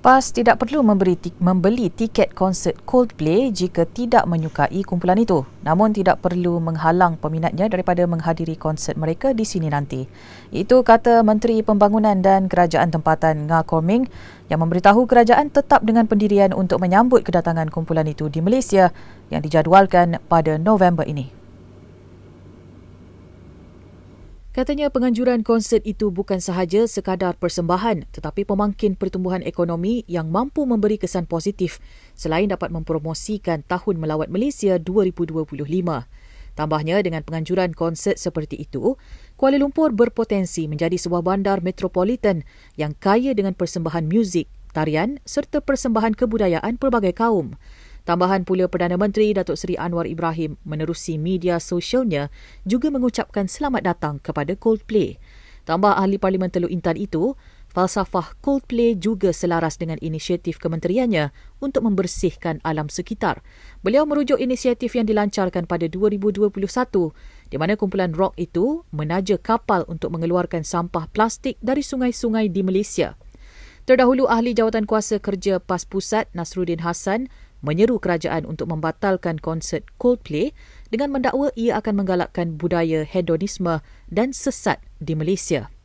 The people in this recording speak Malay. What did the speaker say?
Pas tidak perlu memberi membeli tiket konsert Coldplay jika tidak menyukai kumpulan itu. Namun tidak perlu menghalang peminatnya daripada menghadiri konsert mereka di sini nanti. Itu kata Menteri Pembangunan dan Kerajaan Tempatan Nga Korming yang memberitahu kerajaan tetap dengan pendirian untuk menyambut kedatangan kumpulan itu di Malaysia yang dijadualkan pada November ini. Katanya penganjuran konsert itu bukan sahaja sekadar persembahan tetapi pemangkin pertumbuhan ekonomi yang mampu memberi kesan positif selain dapat mempromosikan Tahun Melawat Malaysia 2025. Tambahnya dengan penganjuran konsert seperti itu, Kuala Lumpur berpotensi menjadi sebuah bandar metropolitan yang kaya dengan persembahan muzik, tarian serta persembahan kebudayaan pelbagai kaum. Tambahan pula Perdana Menteri Datuk Seri Anwar Ibrahim menerusi media sosialnya juga mengucapkan selamat datang kepada Coldplay. Tambah Ahli Parlimen Teluk Intan itu, falsafah Coldplay juga selaras dengan inisiatif kementeriannya untuk membersihkan alam sekitar. Beliau merujuk inisiatif yang dilancarkan pada 2021 di mana kumpulan rock itu menaja kapal untuk mengeluarkan sampah plastik dari sungai-sungai di Malaysia. Terdahulu Ahli Jawatan Kuasa Kerja PAS Pusat Nasruddin Hassan menyeru kerajaan untuk membatalkan konsert Coldplay dengan mendakwa ia akan menggalakkan budaya hedonisme dan sesat di Malaysia.